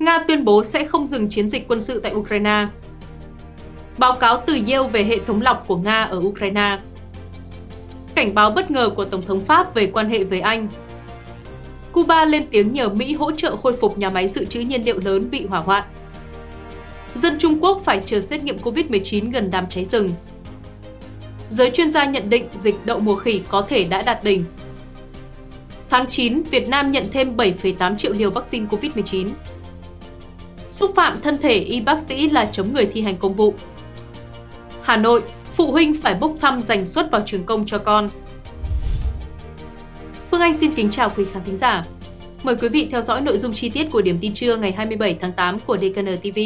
Nga tuyên bố sẽ không dừng chiến dịch quân sự tại Ukraine. Báo cáo từ Yale về hệ thống lọc của Nga ở Ukraine. Cảnh báo bất ngờ của Tổng thống Pháp về quan hệ với Anh. Cuba lên tiếng nhờ Mỹ hỗ trợ khôi phục nhà máy dự trữ nhiên liệu lớn bị hỏa hoạn. Dân Trung Quốc phải chờ xét nghiệm COVID-19 gần đám cháy rừng. Giới chuyên gia nhận định dịch đậu mùa khỉ có thể đã đạt đỉnh. Tháng 9, Việt Nam nhận thêm 7,8 triệu liều vaccine COVID-19. Xúc phạm thân thể y bác sĩ là chống người thi hành công vụ. Hà Nội, phụ huynh phải bốc thăm giành suất vào trường công cho con. Phương Anh xin kính chào quý khán thính giả. Mời quý vị theo dõi nội dung chi tiết của điểm tin trưa ngày 27 tháng 8 của DKN TV.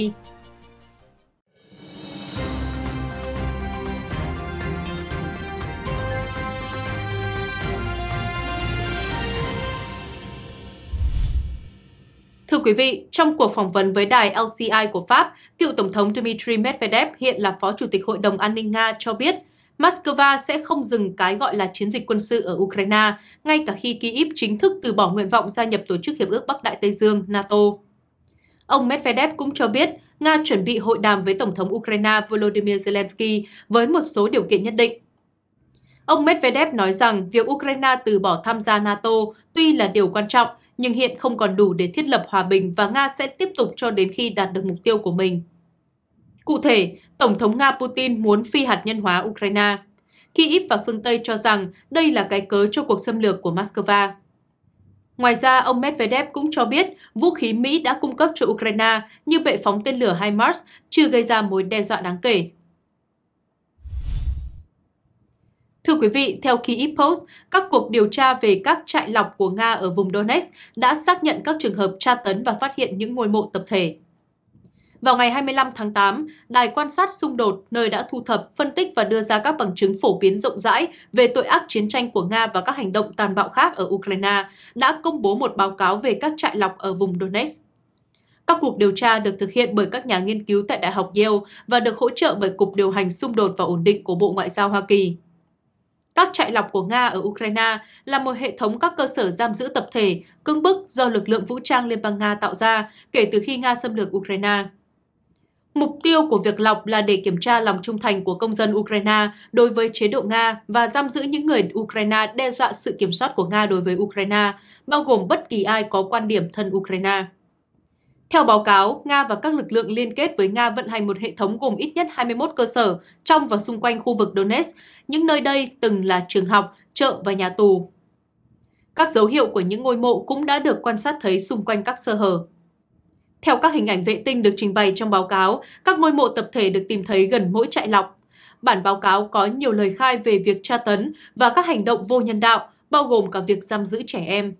Thưa quý vị, trong cuộc phỏng vấn với đài LCI của Pháp, cựu Tổng thống Dmitry Medvedev hiện là Phó Chủ tịch Hội đồng An ninh Nga cho biết, Moscow sẽ không dừng cái gọi là chiến dịch quân sự ở Ukraine, ngay cả khi Kyiv chính thức từ bỏ nguyện vọng gia nhập Tổ chức Hiệp ước Bắc Đại Tây Dương NATO. Ông Medvedev cũng cho biết Nga chuẩn bị hội đàm với Tổng thống Ukraine Volodymyr Zelensky với một số điều kiện nhất định. Ông Medvedev nói rằng việc Ukraine từ bỏ tham gia NATO tuy là điều quan trọng, nhưng hiện không còn đủ để thiết lập hòa bình và Nga sẽ tiếp tục cho đến khi đạt được mục tiêu của mình. Cụ thể, Tổng thống Nga Putin muốn phi hạt nhân hóa Ukraine. khi ip và phương Tây cho rằng đây là cái cớ cho cuộc xâm lược của Moscow. Ngoài ra, ông Medvedev cũng cho biết vũ khí Mỹ đã cung cấp cho Ukraine như bệ phóng tên lửa HIMARS chưa gây ra mối đe dọa đáng kể. Thưa quý vị, theo Kyiv Post, các cuộc điều tra về các trại lọc của Nga ở vùng Donetsk đã xác nhận các trường hợp tra tấn và phát hiện những ngôi mộ tập thể. Vào ngày 25 tháng 8, Đài quan sát xung đột nơi đã thu thập, phân tích và đưa ra các bằng chứng phổ biến rộng rãi về tội ác chiến tranh của Nga và các hành động tàn bạo khác ở Ukraine đã công bố một báo cáo về các trại lọc ở vùng Donetsk. Các cuộc điều tra được thực hiện bởi các nhà nghiên cứu tại Đại học Yale và được hỗ trợ bởi Cục Điều hành Xung đột và Ổn định của Bộ Ngoại giao Hoa Kỳ. Các trại lọc của Nga ở Ukraine là một hệ thống các cơ sở giam giữ tập thể, cứng bức do lực lượng vũ trang Liên bang Nga tạo ra kể từ khi Nga xâm lược Ukraine. Mục tiêu của việc lọc là để kiểm tra lòng trung thành của công dân Ukraine đối với chế độ Nga và giam giữ những người Ukraine đe dọa sự kiểm soát của Nga đối với Ukraine, bao gồm bất kỳ ai có quan điểm thân Ukraine. Theo báo cáo, Nga và các lực lượng liên kết với Nga vận hành một hệ thống gồm ít nhất 21 cơ sở trong và xung quanh khu vực Donetsk, những nơi đây từng là trường học, chợ và nhà tù. Các dấu hiệu của những ngôi mộ cũng đã được quan sát thấy xung quanh các sơ hở. Theo các hình ảnh vệ tinh được trình bày trong báo cáo, các ngôi mộ tập thể được tìm thấy gần mỗi trại lọc. Bản báo cáo có nhiều lời khai về việc tra tấn và các hành động vô nhân đạo, bao gồm cả việc giam giữ trẻ em.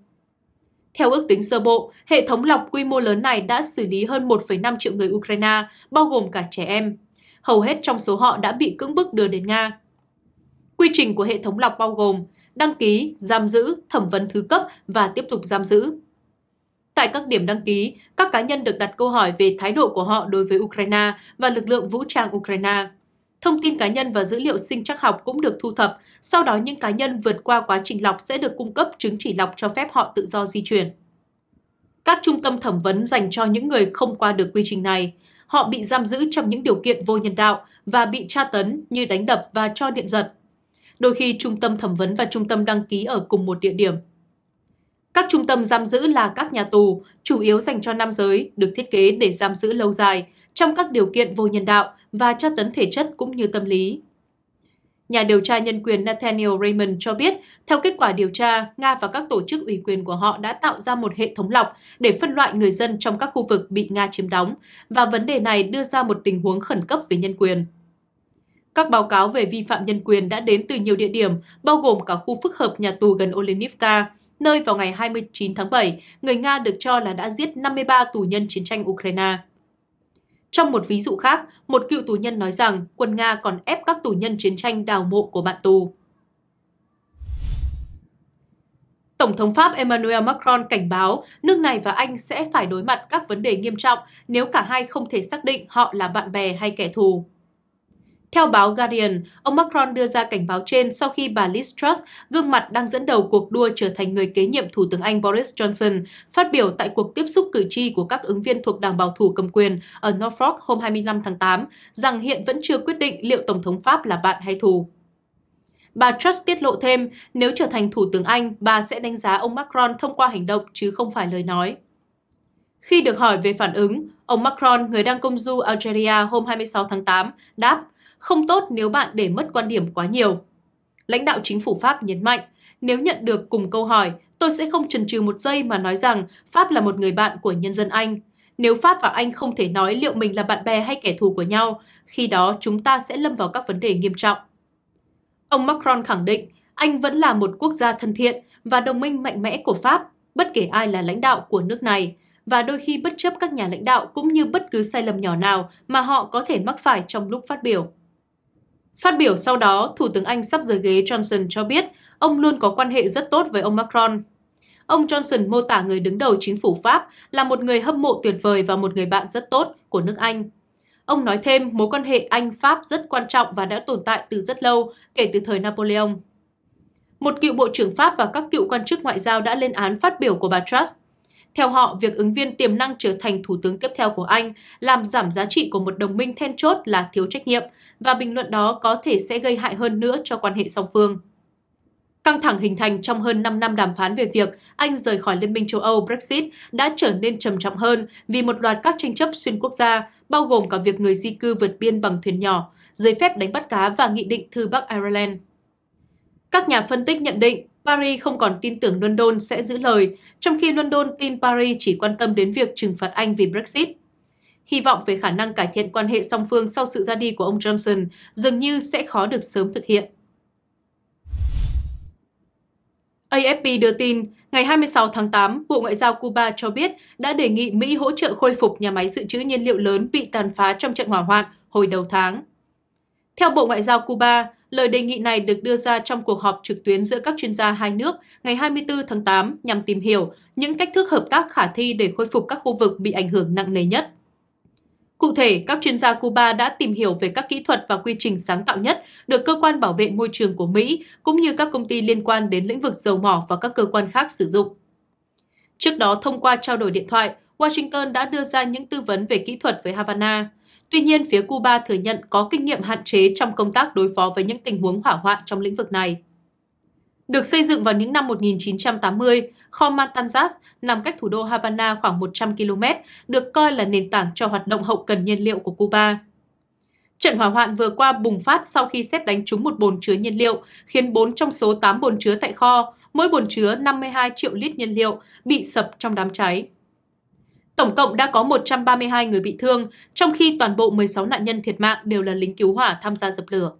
Theo ước tính sơ bộ, hệ thống lọc quy mô lớn này đã xử lý hơn 1,5 triệu người Ukraine, bao gồm cả trẻ em. Hầu hết trong số họ đã bị cưỡng bức đưa đến Nga. Quy trình của hệ thống lọc bao gồm đăng ký, giam giữ, thẩm vấn thứ cấp và tiếp tục giam giữ. Tại các điểm đăng ký, các cá nhân được đặt câu hỏi về thái độ của họ đối với Ukraine và lực lượng vũ trang Ukraine. Thông tin cá nhân và dữ liệu sinh chắc học cũng được thu thập, sau đó những cá nhân vượt qua quá trình lọc sẽ được cung cấp chứng chỉ lọc cho phép họ tự do di chuyển. Các trung tâm thẩm vấn dành cho những người không qua được quy trình này, họ bị giam giữ trong những điều kiện vô nhân đạo và bị tra tấn như đánh đập và cho điện giật. Đôi khi trung tâm thẩm vấn và trung tâm đăng ký ở cùng một địa điểm. Các trung tâm giam giữ là các nhà tù, chủ yếu dành cho nam giới, được thiết kế để giam giữ lâu dài trong các điều kiện vô nhân đạo và tra tấn thể chất cũng như tâm lý. Nhà điều tra nhân quyền Nathaniel Raymond cho biết, theo kết quả điều tra, Nga và các tổ chức ủy quyền của họ đã tạo ra một hệ thống lọc để phân loại người dân trong các khu vực bị Nga chiếm đóng, và vấn đề này đưa ra một tình huống khẩn cấp về nhân quyền. Các báo cáo về vi phạm nhân quyền đã đến từ nhiều địa điểm, bao gồm cả khu phức hợp nhà tù gần Olenivka, nơi vào ngày 29 tháng 7, người Nga được cho là đã giết 53 tù nhân chiến tranh Ukraine. Trong một ví dụ khác, một cựu tù nhân nói rằng quân Nga còn ép các tù nhân chiến tranh đào mộ của bạn tù. Tổng thống Pháp Emmanuel Macron cảnh báo nước này và Anh sẽ phải đối mặt các vấn đề nghiêm trọng nếu cả hai không thể xác định họ là bạn bè hay kẻ thù. Theo báo Guardian, ông Macron đưa ra cảnh báo trên sau khi bà Liz Truss, gương mặt đang dẫn đầu cuộc đua trở thành người kế nhiệm Thủ tướng Anh Boris Johnson, phát biểu tại cuộc tiếp xúc cử tri của các ứng viên thuộc Đảng Bảo thủ cầm quyền ở Norfolk hôm 25 tháng 8, rằng hiện vẫn chưa quyết định liệu Tổng thống Pháp là bạn hay thù. Bà Truss tiết lộ thêm, nếu trở thành Thủ tướng Anh, bà sẽ đánh giá ông Macron thông qua hành động chứ không phải lời nói. Khi được hỏi về phản ứng, ông Macron, người đang công du Algeria hôm 26 tháng 8, đáp không tốt nếu bạn để mất quan điểm quá nhiều. Lãnh đạo chính phủ Pháp nhấn mạnh, nếu nhận được cùng câu hỏi, tôi sẽ không chần chừ một giây mà nói rằng Pháp là một người bạn của nhân dân Anh. Nếu Pháp và Anh không thể nói liệu mình là bạn bè hay kẻ thù của nhau, khi đó chúng ta sẽ lâm vào các vấn đề nghiêm trọng. Ông Macron khẳng định, Anh vẫn là một quốc gia thân thiện và đồng minh mạnh mẽ của Pháp, bất kể ai là lãnh đạo của nước này, và đôi khi bất chấp các nhà lãnh đạo cũng như bất cứ sai lầm nhỏ nào mà họ có thể mắc phải trong lúc phát biểu. Phát biểu sau đó, Thủ tướng Anh sắp rời ghế Johnson cho biết ông luôn có quan hệ rất tốt với ông Macron. Ông Johnson mô tả người đứng đầu chính phủ Pháp là một người hâm mộ tuyệt vời và một người bạn rất tốt của nước Anh. Ông nói thêm mối quan hệ Anh-Pháp rất quan trọng và đã tồn tại từ rất lâu, kể từ thời Napoleon. Một cựu bộ trưởng Pháp và các cựu quan chức ngoại giao đã lên án phát biểu của bà Truss theo họ, việc ứng viên tiềm năng trở thành thủ tướng tiếp theo của Anh làm giảm giá trị của một đồng minh then chốt là thiếu trách nhiệm và bình luận đó có thể sẽ gây hại hơn nữa cho quan hệ song phương. Căng thẳng hình thành trong hơn 5 năm đàm phán về việc Anh rời khỏi Liên minh châu Âu Brexit đã trở nên trầm trọng hơn vì một loạt các tranh chấp xuyên quốc gia, bao gồm cả việc người di cư vượt biên bằng thuyền nhỏ, giấy phép đánh bắt cá và nghị định thư Bắc Ireland. Các nhà phân tích nhận định Paris không còn tin tưởng London sẽ giữ lời, trong khi London tin Paris chỉ quan tâm đến việc trừng phạt Anh vì Brexit. Hy vọng về khả năng cải thiện quan hệ song phương sau sự ra đi của ông Johnson dường như sẽ khó được sớm thực hiện. AFP đưa tin, ngày 26 tháng 8, Bộ Ngoại giao Cuba cho biết đã đề nghị Mỹ hỗ trợ khôi phục nhà máy dự trữ nhiên liệu lớn bị tàn phá trong trận hỏa hoạn hồi đầu tháng. Theo Bộ Ngoại giao Cuba, Lời đề nghị này được đưa ra trong cuộc họp trực tuyến giữa các chuyên gia hai nước ngày 24 tháng 8 nhằm tìm hiểu những cách thức hợp tác khả thi để khôi phục các khu vực bị ảnh hưởng nặng nề nhất. Cụ thể, các chuyên gia Cuba đã tìm hiểu về các kỹ thuật và quy trình sáng tạo nhất được cơ quan bảo vệ môi trường của Mỹ cũng như các công ty liên quan đến lĩnh vực dầu mỏ và các cơ quan khác sử dụng. Trước đó, thông qua trao đổi điện thoại, Washington đã đưa ra những tư vấn về kỹ thuật với Havana. Tuy nhiên, phía Cuba thừa nhận có kinh nghiệm hạn chế trong công tác đối phó với những tình huống hỏa hoạn trong lĩnh vực này. Được xây dựng vào những năm 1980, kho Matanzas nằm cách thủ đô Havana khoảng 100 km, được coi là nền tảng cho hoạt động hậu cần nhiên liệu của Cuba. Trận hỏa hoạn vừa qua bùng phát sau khi xét đánh trúng một bồn chứa nhiên liệu, khiến 4 trong số 8 bồn chứa tại kho, mỗi bồn chứa 52 triệu lít nhiên liệu, bị sập trong đám cháy. Tổng cộng đã có 132 người bị thương, trong khi toàn bộ 16 nạn nhân thiệt mạng đều là lính cứu hỏa tham gia dập lửa.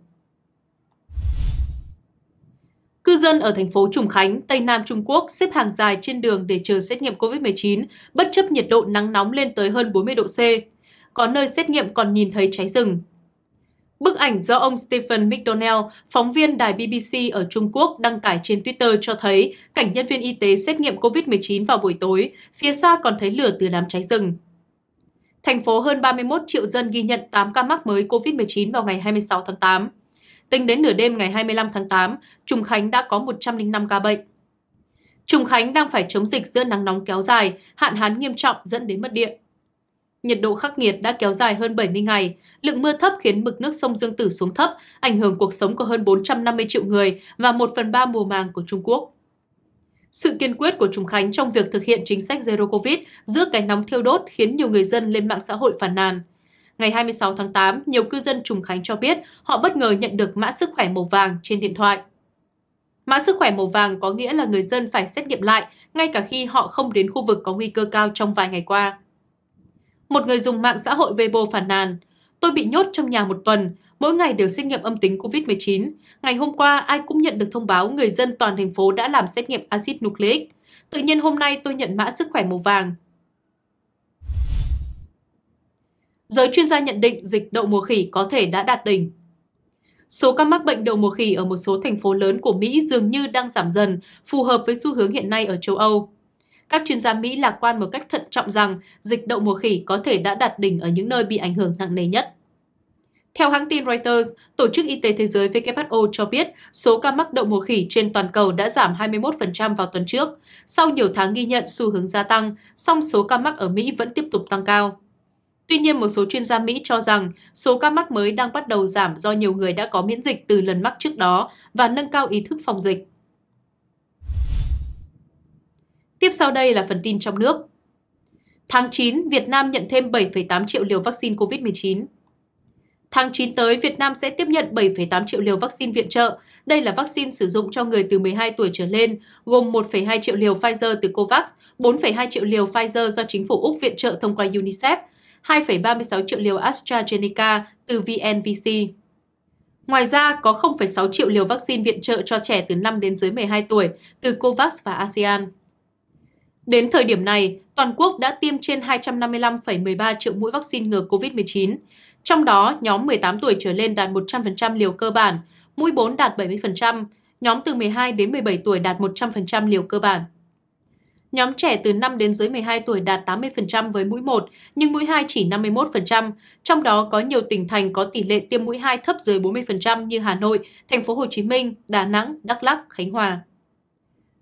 Cư dân ở thành phố Trùng Khánh, Tây Nam Trung Quốc xếp hàng dài trên đường để chờ xét nghiệm COVID-19, bất chấp nhiệt độ nắng nóng lên tới hơn 40 độ C. Có nơi xét nghiệm còn nhìn thấy cháy rừng. Bức ảnh do ông Stephen McDonnell, phóng viên đài BBC ở Trung Quốc đăng tải trên Twitter cho thấy cảnh nhân viên y tế xét nghiệm COVID-19 vào buổi tối, phía xa còn thấy lửa từ đám cháy rừng. Thành phố hơn 31 triệu dân ghi nhận 8 ca mắc mới COVID-19 vào ngày 26 tháng 8. Tính đến nửa đêm ngày 25 tháng 8, Trùng Khánh đã có 105 ca bệnh. Trùng Khánh đang phải chống dịch giữa nắng nóng kéo dài, hạn hán nghiêm trọng dẫn đến mất điện. Nhiệt độ khắc nghiệt đã kéo dài hơn 70 ngày, lượng mưa thấp khiến mực nước sông Dương Tử xuống thấp, ảnh hưởng cuộc sống của hơn 450 triệu người và 1 phần 3 mùa màng của Trung Quốc. Sự kiên quyết của Trùng Khánh trong việc thực hiện chính sách Zero Covid giữa cái nóng thiêu đốt khiến nhiều người dân lên mạng xã hội phản nàn. Ngày 26 tháng 8, nhiều cư dân Trùng Khánh cho biết họ bất ngờ nhận được mã sức khỏe màu vàng trên điện thoại. Mã sức khỏe màu vàng có nghĩa là người dân phải xét nghiệm lại ngay cả khi họ không đến khu vực có nguy cơ cao trong vài ngày qua. Một người dùng mạng xã hội Weibo phản nàn, tôi bị nhốt trong nhà một tuần, mỗi ngày đều xét nghiệm âm tính COVID-19. Ngày hôm qua, ai cũng nhận được thông báo người dân toàn thành phố đã làm xét nghiệm axit nucleic. Tự nhiên hôm nay tôi nhận mã sức khỏe màu vàng. Giới chuyên gia nhận định dịch đậu mùa khỉ có thể đã đạt đỉnh. Số ca mắc bệnh đậu mùa khỉ ở một số thành phố lớn của Mỹ dường như đang giảm dần, phù hợp với xu hướng hiện nay ở châu Âu. Các chuyên gia Mỹ lạc quan một cách thận trọng rằng dịch đậu mùa khỉ có thể đã đạt đỉnh ở những nơi bị ảnh hưởng nặng nề nhất. Theo hãng tin Reuters, Tổ chức Y tế Thế giới WHO cho biết số ca mắc đậu mùa khỉ trên toàn cầu đã giảm 21% vào tuần trước, sau nhiều tháng ghi nhận xu hướng gia tăng, song số ca mắc ở Mỹ vẫn tiếp tục tăng cao. Tuy nhiên, một số chuyên gia Mỹ cho rằng số ca mắc mới đang bắt đầu giảm do nhiều người đã có miễn dịch từ lần mắc trước đó và nâng cao ý thức phòng dịch. Tiếp sau đây là phần tin trong nước. Tháng 9, Việt Nam nhận thêm 7,8 triệu liều vaccine COVID-19. Tháng 9 tới, Việt Nam sẽ tiếp nhận 7,8 triệu liều vaccine viện trợ. Đây là vaccine sử dụng cho người từ 12 tuổi trở lên, gồm 1,2 triệu liều Pfizer từ COVAX, 4,2 triệu liều Pfizer do chính phủ Úc viện trợ thông qua UNICEF, 2,36 triệu liều AstraZeneca từ VNVC. Ngoài ra, có 0,6 triệu liều vaccine viện trợ cho trẻ từ 5 đến dưới 12 tuổi từ COVAX và ASEAN. Đến thời điểm này, toàn quốc đã tiêm trên 255,13 triệu mũi vaccine ngừa COVID-19. Trong đó, nhóm 18 tuổi trở lên đạt 100% liều cơ bản, mũi 4 đạt 70%, nhóm từ 12 đến 17 tuổi đạt 100% liều cơ bản. Nhóm trẻ từ 5 đến dưới 12 tuổi đạt 80% với mũi 1, nhưng mũi 2 chỉ 51%, trong đó có nhiều tỉnh thành có tỷ lệ tiêm mũi 2 thấp dưới 40% như Hà Nội, Thành phố Hồ Chí Minh, Đà Nẵng, Đắk Lắk, Khánh Hòa.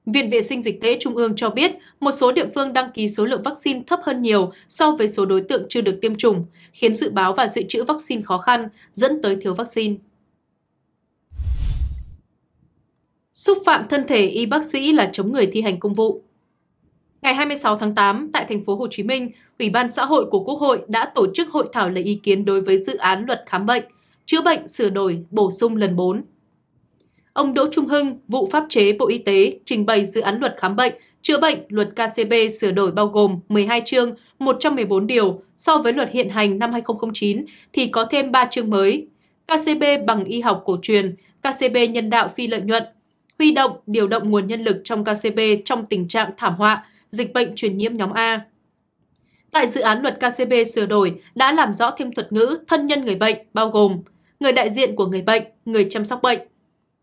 Viện Vệ sinh Dịch tễ Trung ương cho biết một số địa phương đăng ký số lượng vaccine thấp hơn nhiều so với số đối tượng chưa được tiêm chủng, khiến dự báo và dự trữ vaccine khó khăn, dẫn tới thiếu vaccine. Xúc phạm thân thể y bác sĩ là chống người thi hành công vụ. Ngày 26 tháng 8 tại thành phố Hồ Chí Minh, Ủy ban xã hội của Quốc hội đã tổ chức hội thảo lấy ý kiến đối với dự án luật khám bệnh, chữa bệnh sửa đổi, bổ sung lần 4. Ông Đỗ Trung Hưng, vụ pháp chế Bộ Y tế, trình bày dự án luật khám bệnh, chữa bệnh luật KCB sửa đổi bao gồm 12 chương, 114 điều so với luật hiện hành năm 2009 thì có thêm 3 chương mới. KCB bằng y học cổ truyền, KCB nhân đạo phi lợi nhuận, huy động, điều động nguồn nhân lực trong KCB trong tình trạng thảm họa, dịch bệnh truyền nhiễm nhóm A. Tại dự án luật KCB sửa đổi đã làm rõ thêm thuật ngữ thân nhân người bệnh bao gồm người đại diện của người bệnh, người chăm sóc bệnh,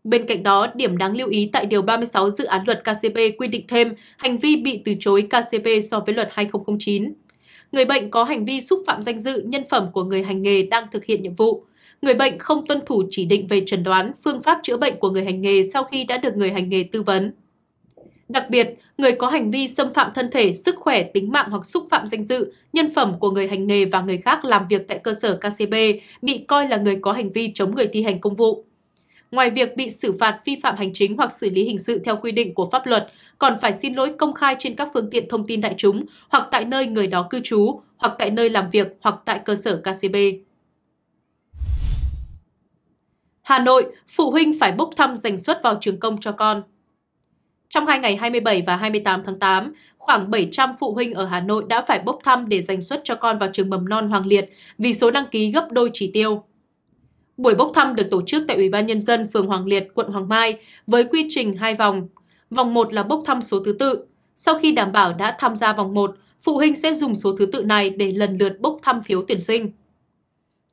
Bên cạnh đó, điểm đáng lưu ý tại Điều 36 dự án luật KCP quy định thêm hành vi bị từ chối KCP so với luật 2009. Người bệnh có hành vi xúc phạm danh dự, nhân phẩm của người hành nghề đang thực hiện nhiệm vụ. Người bệnh không tuân thủ chỉ định về trần đoán, phương pháp chữa bệnh của người hành nghề sau khi đã được người hành nghề tư vấn. Đặc biệt, người có hành vi xâm phạm thân thể, sức khỏe, tính mạng hoặc xúc phạm danh dự, nhân phẩm của người hành nghề và người khác làm việc tại cơ sở KCB bị coi là người có hành vi chống người thi hành công vụ ngoài việc bị xử phạt vi phạm hành chính hoặc xử lý hình sự theo quy định của pháp luật, còn phải xin lỗi công khai trên các phương tiện thông tin đại chúng hoặc tại nơi người đó cư trú, hoặc tại nơi làm việc hoặc tại cơ sở KCB. Hà Nội, phụ huynh phải bốc thăm dành suất vào trường công cho con. Trong hai ngày 27 và 28 tháng 8, khoảng 700 phụ huynh ở Hà Nội đã phải bốc thăm để dành suất cho con vào trường mầm non Hoàng Liệt vì số đăng ký gấp đôi chỉ tiêu. Buổi bốc thăm được tổ chức tại Ủy ban Nhân dân phường Hoàng Liệt, quận Hoàng Mai với quy trình hai vòng. Vòng 1 là bốc thăm số thứ tự. Sau khi đảm bảo đã tham gia vòng 1, phụ huynh sẽ dùng số thứ tự này để lần lượt bốc thăm phiếu tuyển sinh.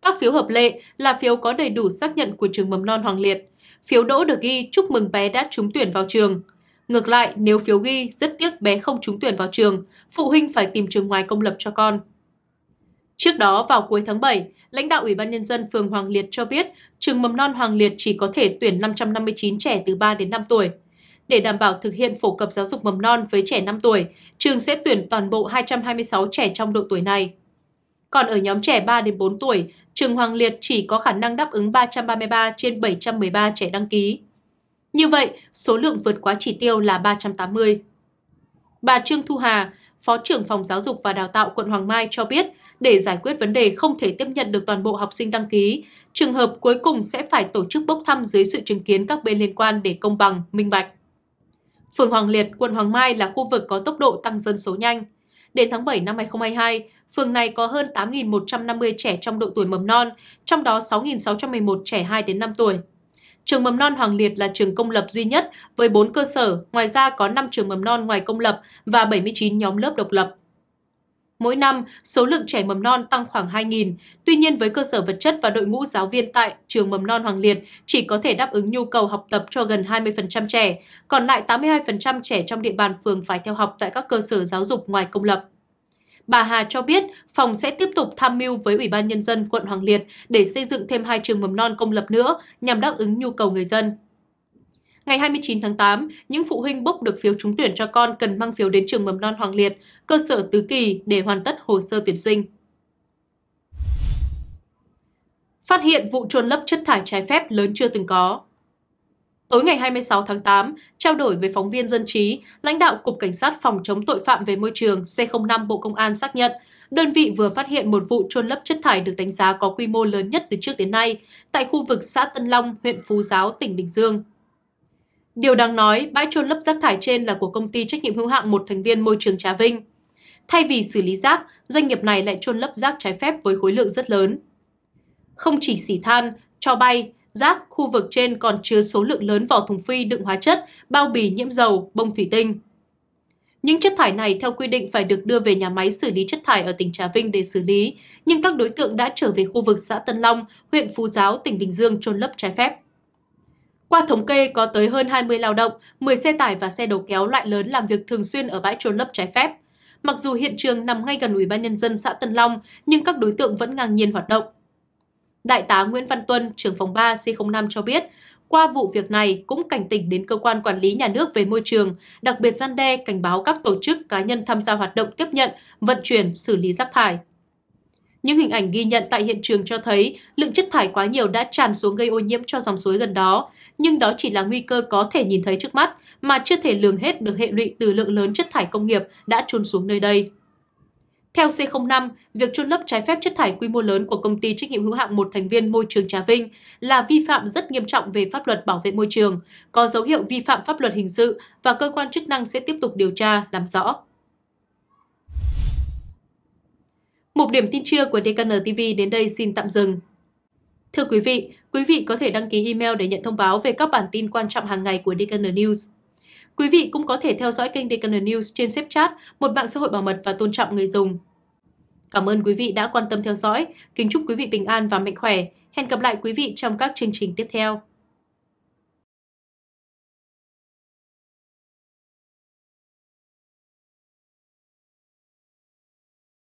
Các phiếu hợp lệ là phiếu có đầy đủ xác nhận của trường mầm non Hoàng Liệt. Phiếu đỗ được ghi chúc mừng bé đã trúng tuyển vào trường. Ngược lại, nếu phiếu ghi rất tiếc bé không trúng tuyển vào trường, phụ huynh phải tìm trường ngoài công lập cho con. Trước đó, vào cuối tháng 7, lãnh đạo Ủy ban Nhân dân phường Hoàng Liệt cho biết trường mầm non Hoàng Liệt chỉ có thể tuyển 559 trẻ từ 3 đến 5 tuổi. Để đảm bảo thực hiện phổ cập giáo dục mầm non với trẻ 5 tuổi, trường sẽ tuyển toàn bộ 226 trẻ trong độ tuổi này. Còn ở nhóm trẻ 3 đến 4 tuổi, trường Hoàng Liệt chỉ có khả năng đáp ứng 333 trên 713 trẻ đăng ký. Như vậy, số lượng vượt quá chỉ tiêu là 380. Bà Trương Thu Hà, Phó trưởng Phòng Giáo dục và Đào tạo quận Hoàng Mai cho biết, để giải quyết vấn đề không thể tiếp nhận được toàn bộ học sinh đăng ký. Trường hợp cuối cùng sẽ phải tổ chức bốc thăm dưới sự chứng kiến các bên liên quan để công bằng, minh bạch. Phường Hoàng Liệt, quận Hoàng Mai là khu vực có tốc độ tăng dân số nhanh. Đến tháng 7 năm 2022, phường này có hơn 8.150 trẻ trong độ tuổi mầm non, trong đó 6.611 trẻ 2 đến 5 tuổi. Trường mầm non Hoàng Liệt là trường công lập duy nhất với 4 cơ sở, ngoài ra có 5 trường mầm non ngoài công lập và 79 nhóm lớp độc lập. Mỗi năm, số lượng trẻ mầm non tăng khoảng 2.000. Tuy nhiên, với cơ sở vật chất và đội ngũ giáo viên tại trường mầm non Hoàng Liệt chỉ có thể đáp ứng nhu cầu học tập cho gần 20% trẻ, còn lại 82% trẻ trong địa bàn phường phải theo học tại các cơ sở giáo dục ngoài công lập. Bà Hà cho biết phòng sẽ tiếp tục tham mưu với Ủy ban Nhân dân quận Hoàng Liệt để xây dựng thêm hai trường mầm non công lập nữa nhằm đáp ứng nhu cầu người dân. Ngày 29 tháng 8, những phụ huynh bốc được phiếu trúng tuyển cho con cần mang phiếu đến trường mầm non Hoàng Liệt, cơ sở Tứ Kỳ để hoàn tất hồ sơ tuyển sinh. Phát hiện vụ trôn lấp chất thải trái phép lớn chưa từng có Tối ngày 26 tháng 8, trao đổi với phóng viên dân trí, lãnh đạo Cục Cảnh sát Phòng chống tội phạm về môi trường C05 Bộ Công an xác nhận, đơn vị vừa phát hiện một vụ trôn lấp chất thải được đánh giá có quy mô lớn nhất từ trước đến nay tại khu vực xã Tân Long, huyện Phú Giáo, tỉnh Bình Dương. Điều đáng nói, bãi trôn lấp rác thải trên là của công ty trách nhiệm hữu hạn một thành viên môi trường Trà Vinh. Thay vì xử lý rác, doanh nghiệp này lại trôn lấp rác trái phép với khối lượng rất lớn. Không chỉ xỉ than, cho bay, rác khu vực trên còn chứa số lượng lớn vỏ thùng phi đựng hóa chất, bao bì nhiễm dầu, bông thủy tinh. Những chất thải này theo quy định phải được đưa về nhà máy xử lý chất thải ở tỉnh Trà Vinh để xử lý, nhưng các đối tượng đã trở về khu vực xã Tân Long, huyện Phú Giáo, tỉnh Bình Dương trôn lấp trái phép. Qua thống kê, có tới hơn 20 lao động, 10 xe tải và xe đầu kéo loại lớn làm việc thường xuyên ở bãi trôn lấp trái phép. Mặc dù hiện trường nằm ngay gần Ủy ban Nhân dân xã Tân Long, nhưng các đối tượng vẫn ngang nhiên hoạt động. Đại tá Nguyễn Văn Tuân, trưởng phòng 3 C05 cho biết, qua vụ việc này cũng cảnh tỉnh đến cơ quan quản lý nhà nước về môi trường, đặc biệt gian đe cảnh báo các tổ chức cá nhân tham gia hoạt động tiếp nhận, vận chuyển, xử lý rác thải. Những hình ảnh ghi nhận tại hiện trường cho thấy lượng chất thải quá nhiều đã tràn xuống gây ô nhiễm cho dòng suối gần đó, nhưng đó chỉ là nguy cơ có thể nhìn thấy trước mắt mà chưa thể lường hết được hệ lụy từ lượng lớn chất thải công nghiệp đã trôn xuống nơi đây. Theo C05, việc trôn lấp trái phép chất thải quy mô lớn của công ty trách nhiệm hữu hạn một thành viên môi trường Trà Vinh là vi phạm rất nghiêm trọng về pháp luật bảo vệ môi trường, có dấu hiệu vi phạm pháp luật hình sự và cơ quan chức năng sẽ tiếp tục điều tra, làm rõ. Một điểm tin trưa của DKN TV đến đây xin tạm dừng. Thưa quý vị, quý vị có thể đăng ký email để nhận thông báo về các bản tin quan trọng hàng ngày của Decathlon News. Quý vị cũng có thể theo dõi kênh Decathlon News trên Snapchat, một mạng xã hội bảo mật và tôn trọng người dùng. Cảm ơn quý vị đã quan tâm theo dõi. Kính chúc quý vị bình an và mạnh khỏe. Hẹn gặp lại quý vị trong các chương trình tiếp theo.